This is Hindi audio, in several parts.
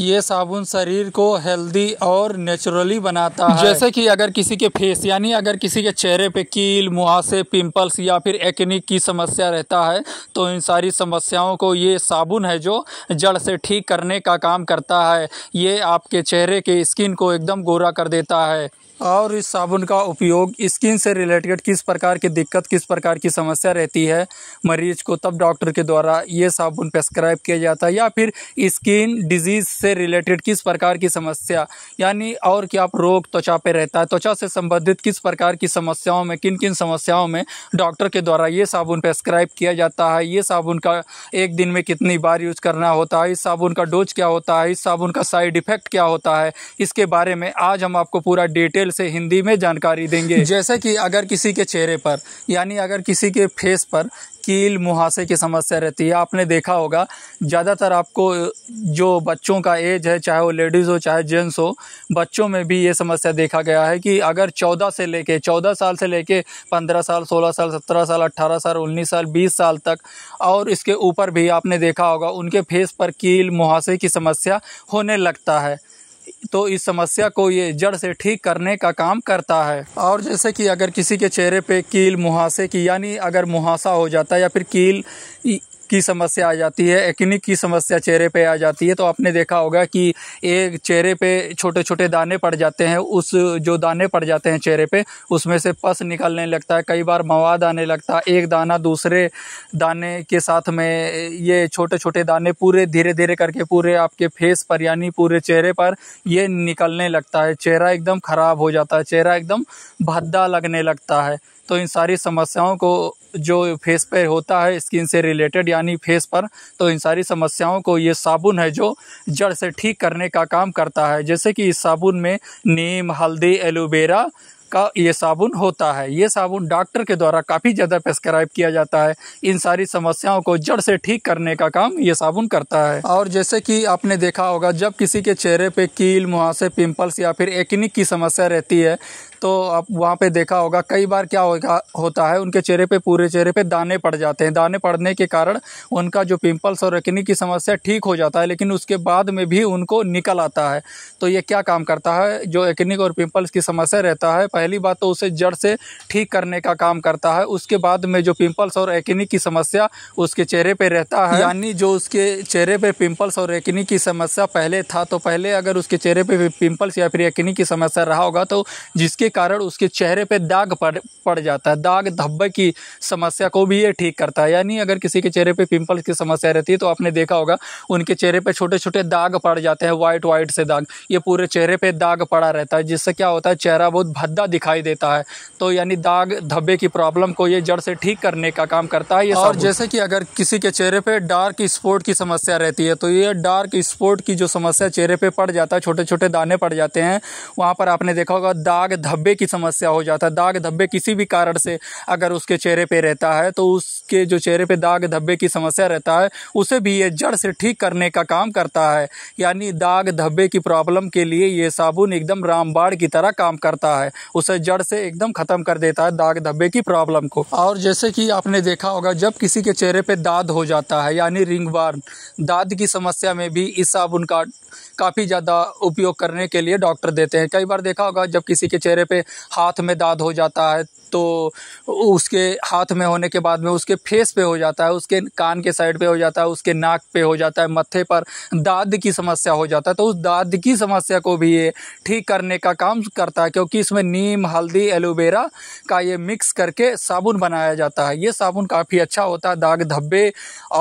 ये साबुन शरीर को हेल्दी और नेचुरली बनाता है जैसे कि अगर किसी के फेस यानी अगर किसी के चेहरे पे कील मुहासे पिंपल्स या फिर एक्निक की समस्या रहता है तो इन सारी समस्याओं को ये साबुन है जो जड़ से ठीक करने का काम करता है ये आपके चेहरे के स्किन को एकदम गोरा कर देता है और इस साबुन का उपयोग स्किन से रिलेटेड किस प्रकार की दिक्कत किस प्रकार की समस्या रहती है मरीज को तब डॉक्टर के द्वारा ये साबुन प्रेस्क्राइब किया जाता है या फिर स्किन डिजीज़ से से रिलेटेड किस प्रकार की समस्या यानी और क्या आप रोग त्वचा पे रहता है त्वचा से संबंधित किस प्रकार की समस्याओं में किन किन समस्याओं में डॉक्टर के द्वारा ये साबुन प्रेस्क्राइब किया जाता है ये साबुन का एक दिन में कितनी बार यूज करना होता है इस साबुन का डोज क्या होता है इस साबुन का साइड इफेक्ट क्या होता है इसके बारे में आज हम आपको पूरा डिटेल से हिंदी में जानकारी देंगे जैसे कि अगर किसी के चेहरे पर यानी अगर किसी के फेस पर कील मुहासे की समस्या रहती है आपने देखा होगा ज़्यादातर आपको जो बच्चों का एज है चाहे वो लेडीज़ हो चाहे जेंट्स हो बच्चों में भी ये समस्या देखा गया है कि अगर चौदह से लेके चौदह साल से लेके पंद्रह साल सोलह साल सत्रह साल अट्ठारह साल उन्नीस साल बीस साल तक और इसके ऊपर भी आपने देखा होगा उनके फेस पर कील मुहासे की समस्या होने लगता है तो इस समस्या को ये जड़ से ठीक करने का काम करता है और जैसे कि अगर किसी के चेहरे पे कील मुहासे की यानी अगर मुहासा हो जाता है या फिर कील की समस्या आ जाती है एक्निक की समस्या चेहरे पे आ जाती है तो आपने देखा होगा कि एक चेहरे पे छोटे छोटे दाने पड़ जाते हैं उस जो दाने पड़ जाते हैं चेहरे पे उसमें से पस निकलने लगता है कई बार मवाद आने लगता है एक दाना दूसरे दाने के साथ में ये छोटे छोटे दाने पूरे धीरे धीरे करके पूरे आपके फेस पर यानी पूरे चेहरे पर ये निकलने लगता है चेहरा एकदम ख़राब हो जाता है चेहरा एकदम भद्दा लगने लगता है तो इन सारी समस्याओं को जो फेस पे होता है स्किन से रिलेटेड यानी फेस पर तो इन सारी समस्याओं को ये साबुन है जो जड़ से ठीक करने का काम करता है जैसे कि इस साबुन में नीम हल्दी एलोवेरा का ये साबुन होता है ये साबुन डॉक्टर के द्वारा काफ़ी ज़्यादा प्रेस्क्राइब किया जाता है इन सारी समस्याओं को जड़ से ठीक करने का काम ये साबुन करता है और जैसे कि आपने देखा होगा जब किसी के चेहरे पे कील मुहासे पिंपल्स या फिर एक्निक की समस्या रहती है तो आप वहाँ पे देखा होगा कई बार क्या होगा होता है उनके चेहरे पे पूरे चेहरे पे दाने पड़ जाते हैं दाने पड़ने के कारण उनका जो पिंपल्स और रकनी की समस्या ठीक हो जाता है लेकिन उसके बाद में भी उनको निकल आता है तो ये क्या काम करता है जो एकनिक और पिंपल्स की समस्या रहता है पहली बात तो उसे जड़ से ठीक करने का काम करता है उसके बाद में जो पिंपल्स और एकनिक की समस्या उसके चेहरे पर रहता है यानी जो उसके चेहरे पर पिंपल्स और एक्निक की समस्या पहले था तो पहले अगर उसके चेहरे पर पिंपल्स या फिर एक्निक की समस्या रहा होगा तो जिसके कारण उसके चेहरे पे दाग पड़ पड़ जाता है दाग धब्बे की समस्या को भी ये ठीक करता है यानी अगर किसी के चेहरे पे पिंपल्स की समस्या रहती है तो आपने देखा होगा उनके चेहरे पे छोटे छोटे दाग पड़ जाते हैं वाइट वाइट से दाग ये पूरे चेहरे पे दाग पड़ा रहता है जिससे क्या होता है चेहरा बहुत भद्दा दिखाई देता है तो यानी दाग धब्बे की प्रॉब्लम को ये जड़ से ठीक करने का काम करता है ये और जैसे कि अगर किसी के चेहरे पर डार्क स्पॉट की समस्या रहती है तो ये डार्क स्पॉट की जो समस्या चेहरे पर पड़ जाता है छोटे छोटे दाने पड़ जाते हैं वहाँ पर आपने देखा होगा दाग धब्बे धब्बे की समस्या हो जाता है दाग धब्बे किसी भी कारण से अगर उसके चेहरे पे रहता है तो उसके जो चेहरे पे दाग धब्बे की समस्या रहता है उसे भी ये जड़ से ठीक करने का काम करता है यानी दाग धब्बे की प्रॉब्लम के लिए ये साबुन एकदम रामबाड़ की तरह काम करता है उसे जड़ से एकदम ख़त्म कर देता है दाग धब्बे की प्रॉब्लम को और जैसे कि आपने देखा होगा जब किसी के चेहरे पे दाद हो जाता है यानी रिंग बार दाद की समस्या में भी इस साबुन का काफ़ी ज़्यादा उपयोग करने के लिए डॉक्टर देते हैं कई बार देखा होगा जब किसी के चेहरे पे हाथ में दाद हो जाता है तो उसके हाथ में होने के बाद में उसके फेस पे हो जाता है उसके कान के साइड पे हो जाता है उसके नाक पे हो जाता है मत्थे पर दाद की समस्या हो जाता है तो उस दाद की समस्या को भी ये ठीक करने का काम करता है क्योंकि इसमें नीम हल्दी एलोवेरा का ये मिक्स करके साबुन बनाया जाता है ये साबुन काफ़ी अच्छा होता है दाग धब्बे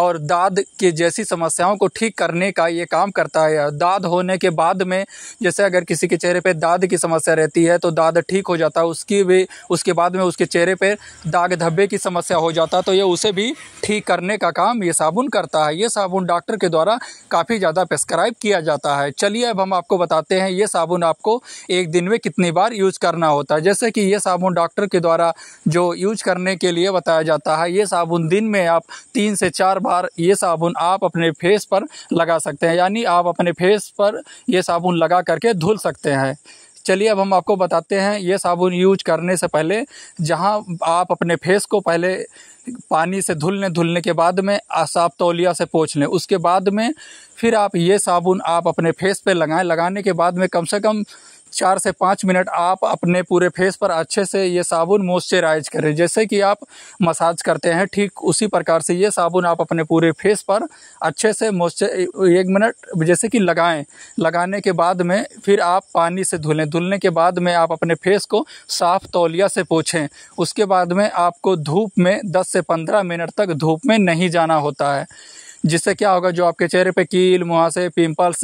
और दाद के जैसी समस्याओं को ठीक करने का ये काम करता है दाद होने के बाद में जैसे अगर किसी के चेहरे पर दाद की समस्या रहती है तो दाद ठीक हो जाता है उसकी भी उसके बाद में उसके चेहरे पर दाग धब्बे की समस्या हो जाता तो ये उसे भी ठीक करने का काम ये साबुन करता है ये साबुन डॉक्टर के द्वारा काफ़ी ज़्यादा प्रेस्क्राइब किया जाता है चलिए अब हम आपको बताते हैं ये साबुन आपको एक दिन में कितनी बार यूज़ करना होता है जैसे कि ये साबुन डॉक्टर के द्वारा जो यूज करने के लिए बताया जाता है ये साबुन दिन में आप तीन से चार बार ये साबुन आप अपने फेस पर लगा सकते हैं यानी आप अपने फेस पर ये साबुन लगा करके धुल सकते हैं चलिए अब हम आपको बताते हैं ये साबुन यूज करने से पहले जहाँ आप अपने फेस को पहले पानी से धुलने धुलने के बाद में साफ तौलिया से पोछ लें उसके बाद में फिर आप ये साबुन आप अपने फेस पे लगाएं लगाने के बाद में कम से कम चार से पाँच मिनट आप अपने पूरे फेस पर अच्छे से ये साबुन मॉइस्चराइज करें जैसे कि आप मसाज करते हैं ठीक उसी प्रकार से ये साबुन आप अपने पूरे फेस पर अच्छे से मॉइस्चर एक मिनट जैसे कि लगाएं लगाने के बाद में फिर आप पानी से धुलें धुलने के बाद में आप अपने फेस को साफ तौलिया से पोछें उसके बाद में आपको धूप में दस से पंद्रह मिनट तक धूप में नहीं जाना होता है जिससे क्या होगा जो आपके चेहरे पे कील मुहासे पिंपल्स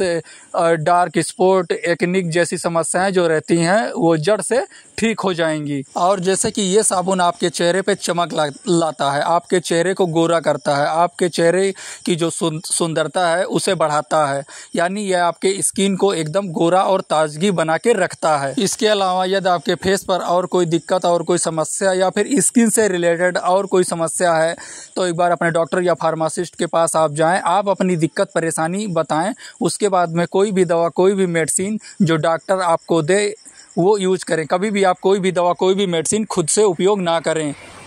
डार्क स्पॉट एक्निक जैसी समस्याएं जो रहती हैं वो जड़ से ठीक हो जाएंगी और जैसे कि ये साबुन आपके चेहरे पे चमक ला, लाता है आपके चेहरे को गोरा करता है आपके चेहरे की जो सुंदरता है उसे बढ़ाता है यानी यह आपके स्किन को एकदम गोरा और ताजगी बना के रखता है इसके अलावा यदि आपके फेस पर और कोई दिक्कत और कोई समस्या या फिर स्किन से रिलेटेड और कोई समस्या है तो एक बार अपने डॉक्टर या फार्मासिस्ट के पास आप आप जाएं आप अपनी दिक्कत परेशानी बताएं उसके बाद में कोई भी दवा कोई भी मेडिसिन जो डॉक्टर आपको दे वो यूज करें कभी भी आप कोई भी दवा कोई भी मेडिसिन खुद से उपयोग ना करें